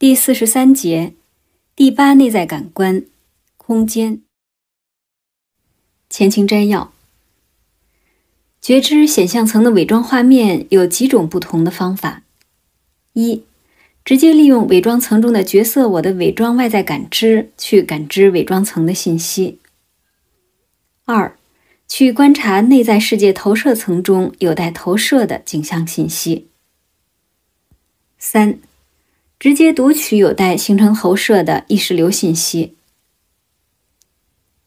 第四十三节第八内在感官空间前情摘要：觉知显像层的伪装画面有几种不同的方法：一、直接利用伪装层中的角色我的伪装外在感知去感知伪装层的信息；二、去观察内在世界投射层中有待投射的景象信息；三、直接读取有待形成喉舌的意识流信息。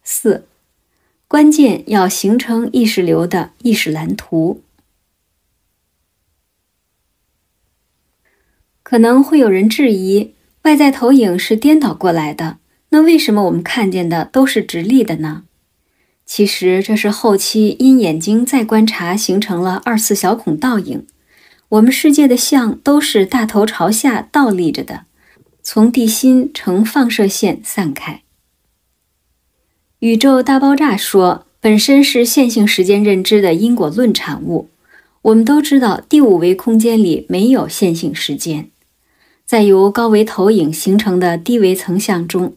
四，关键要形成意识流的意识蓝图。可能会有人质疑，外在投影是颠倒过来的，那为什么我们看见的都是直立的呢？其实这是后期因眼睛再观察形成了二次小孔倒影。我们世界的像都是大头朝下倒立着的，从地心呈放射线散开。宇宙大爆炸说本身是线性时间认知的因果论产物。我们都知道，第五维空间里没有线性时间。在由高维投影形成的低维层像中，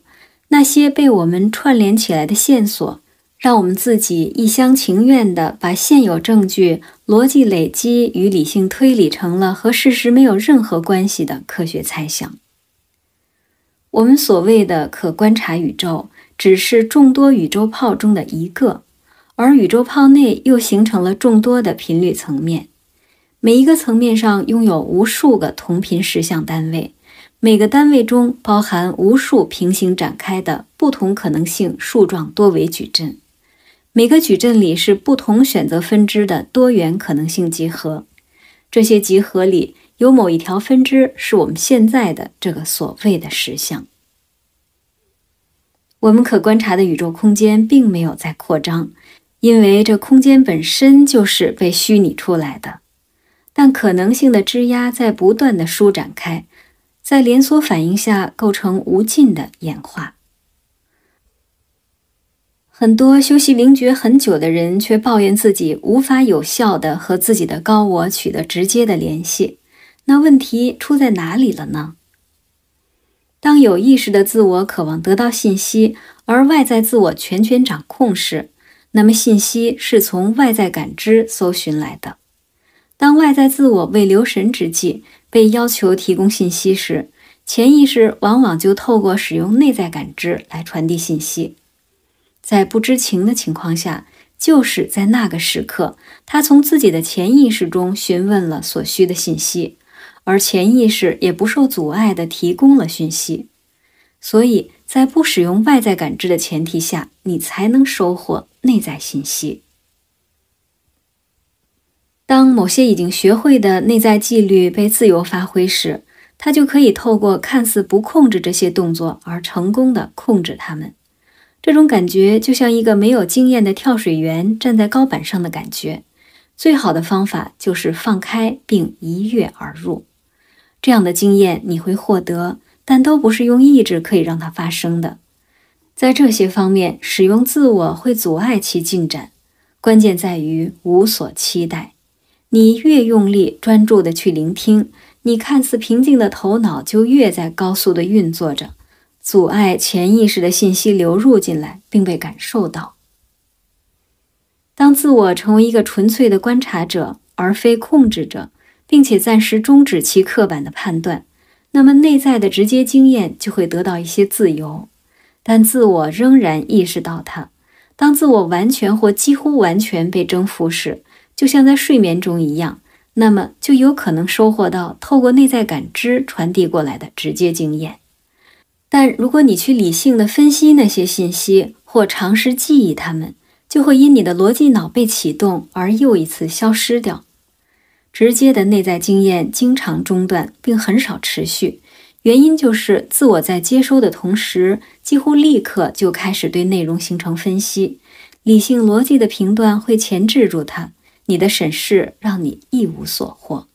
那些被我们串联起来的线索。让我们自己一厢情愿地把现有证据、逻辑累积与理性推理成了和事实没有任何关系的科学猜想。我们所谓的可观察宇宙，只是众多宇宙泡中的一个，而宇宙泡内又形成了众多的频率层面，每一个层面上拥有无数个同频实相单位，每个单位中包含无数平行展开的不同可能性树状多维矩阵。每个矩阵里是不同选择分支的多元可能性集合，这些集合里有某一条分支是我们现在的这个所谓的实相。我们可观察的宇宙空间并没有在扩张，因为这空间本身就是被虚拟出来的，但可能性的枝桠在不断的舒展开，在连锁反应下构成无尽的演化。很多修习灵觉很久的人，却抱怨自己无法有效地和自己的高我取得直接的联系。那问题出在哪里了呢？当有意识的自我渴望得到信息，而外在自我全权掌控时，那么信息是从外在感知搜寻来的。当外在自我未留神之际，被要求提供信息时，潜意识往往就透过使用内在感知来传递信息。在不知情的情况下，就是在那个时刻，他从自己的潜意识中询问了所需的信息，而潜意识也不受阻碍地提供了讯息。所以，在不使用外在感知的前提下，你才能收获内在信息。当某些已经学会的内在纪律被自由发挥时，他就可以透过看似不控制这些动作而成功地控制他们。这种感觉就像一个没有经验的跳水员站在高板上的感觉。最好的方法就是放开并一跃而入。这样的经验你会获得，但都不是用意志可以让它发生的。在这些方面，使用自我会阻碍其进展。关键在于无所期待。你越用力专注地去聆听，你看似平静的头脑就越在高速地运作着。阻碍潜意识的信息流入进来并被感受到。当自我成为一个纯粹的观察者而非控制者，并且暂时终止其刻板的判断，那么内在的直接经验就会得到一些自由，但自我仍然意识到它。当自我完全或几乎完全被征服时，就像在睡眠中一样，那么就有可能收获到透过内在感知传递过来的直接经验。但如果你去理性的分析那些信息，或尝试记忆它们，就会因你的逻辑脑被启动而又一次消失掉。直接的内在经验经常中断，并很少持续，原因就是自我在接收的同时，几乎立刻就开始对内容形成分析，理性逻辑的评断会钳制住它，你的审视让你一无所获。